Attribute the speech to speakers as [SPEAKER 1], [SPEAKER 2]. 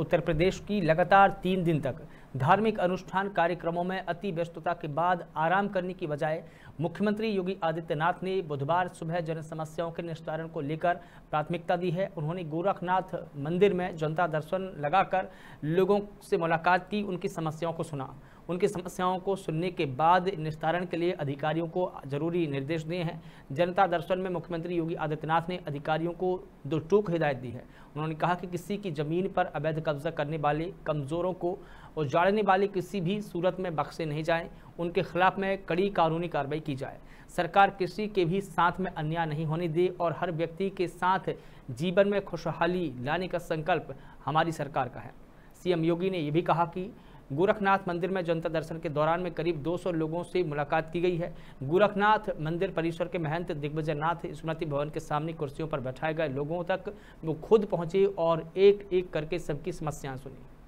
[SPEAKER 1] उत्तर प्रदेश की लगातार तीन दिन तक धार्मिक अनुष्ठान कार्यक्रमों में अति व्यस्तता के बाद आराम करने की बजाय मुख्यमंत्री योगी आदित्यनाथ ने बुधवार सुबह जन समस्याओं के निस्तारण को लेकर प्राथमिकता दी है उन्होंने गोरखनाथ मंदिर में जनता दर्शन लगाकर लोगों से मुलाकात की उनकी समस्याओं को सुना उनकी समस्याओं को सुनने के बाद निस्तारण के लिए अधिकारियों को जरूरी निर्देश दिए हैं जनता दर्शन में मुख्यमंत्री योगी आदित्यनाथ ने अधिकारियों को दो टूक हिदायत दी है उन्होंने कहा कि किसी की ज़मीन पर अवैध कब्जा करने वाले कमज़ोरों को और जाड़ने वाले किसी भी सूरत में बख्शे नहीं जाएं उनके खिलाफ में कड़ी कानूनी कार्रवाई की जाए सरकार किसी के भी साथ में अन्याय नहीं होने दे और हर व्यक्ति के साथ जीवन में खुशहाली लाने का संकल्प हमारी सरकार का है सीएम योगी ने यह भी कहा कि गोरखनाथ मंदिर में जनता दर्शन के दौरान में करीब 200 लोगों से मुलाकात की गई है गोरखनाथ मंदिर परिसर के महंत दिग्विजय नाथ स्मृति भवन के सामने कुर्सियों पर बैठाए गए लोगों तक वो खुद पहुंचे और एक एक करके सबकी समस्याएं सुनी